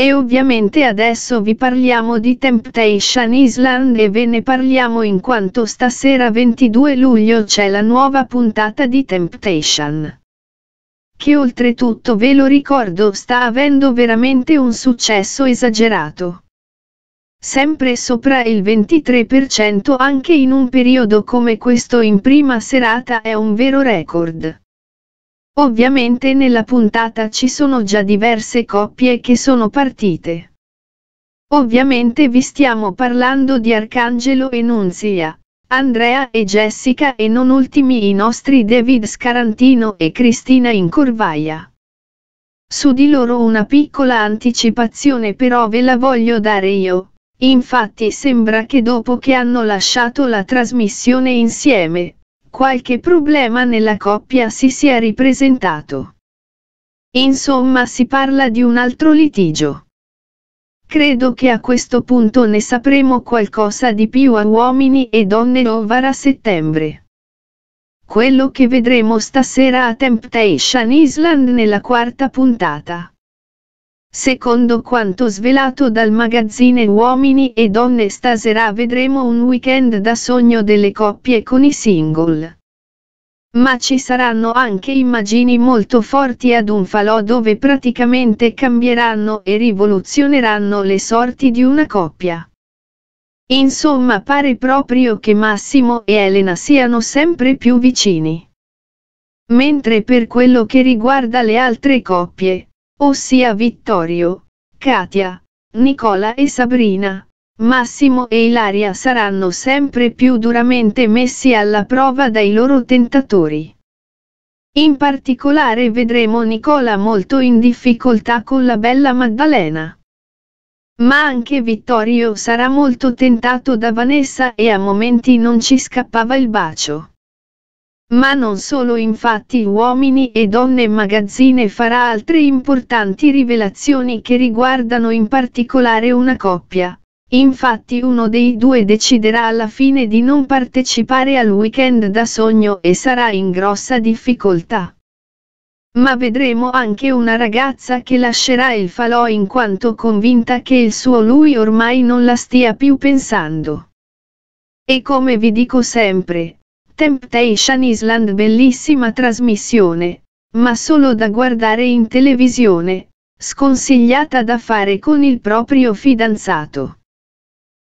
E ovviamente adesso vi parliamo di Temptation Island e ve ne parliamo in quanto stasera 22 luglio c'è la nuova puntata di Temptation. Che oltretutto ve lo ricordo sta avendo veramente un successo esagerato. Sempre sopra il 23% anche in un periodo come questo in prima serata è un vero record. Ovviamente nella puntata ci sono già diverse coppie che sono partite. Ovviamente vi stiamo parlando di Arcangelo e Nunzia, Andrea e Jessica e non ultimi i nostri David Scarantino e Cristina Incorvaia. Su di loro una piccola anticipazione però ve la voglio dare io, infatti sembra che dopo che hanno lasciato la trasmissione insieme, qualche problema nella coppia si sia ripresentato. Insomma si parla di un altro litigio. Credo che a questo punto ne sapremo qualcosa di più a uomini e donne over a settembre. Quello che vedremo stasera a Temptation Island nella quarta puntata. Secondo quanto svelato dal magazzine Uomini e Donne stasera vedremo un weekend da sogno delle coppie con i single. Ma ci saranno anche immagini molto forti ad un falò dove praticamente cambieranno e rivoluzioneranno le sorti di una coppia. Insomma pare proprio che Massimo e Elena siano sempre più vicini. Mentre per quello che riguarda le altre coppie, ossia Vittorio, Katia, Nicola e Sabrina. Massimo e Ilaria saranno sempre più duramente messi alla prova dai loro tentatori. In particolare vedremo Nicola molto in difficoltà con la bella Maddalena. Ma anche Vittorio sarà molto tentato da Vanessa e a momenti non ci scappava il bacio. Ma non solo infatti Uomini e Donne Magazzine farà altre importanti rivelazioni che riguardano in particolare una coppia. Infatti uno dei due deciderà alla fine di non partecipare al weekend da sogno e sarà in grossa difficoltà. Ma vedremo anche una ragazza che lascerà il falò in quanto convinta che il suo lui ormai non la stia più pensando. E come vi dico sempre, Temptation Island bellissima trasmissione, ma solo da guardare in televisione, sconsigliata da fare con il proprio fidanzato.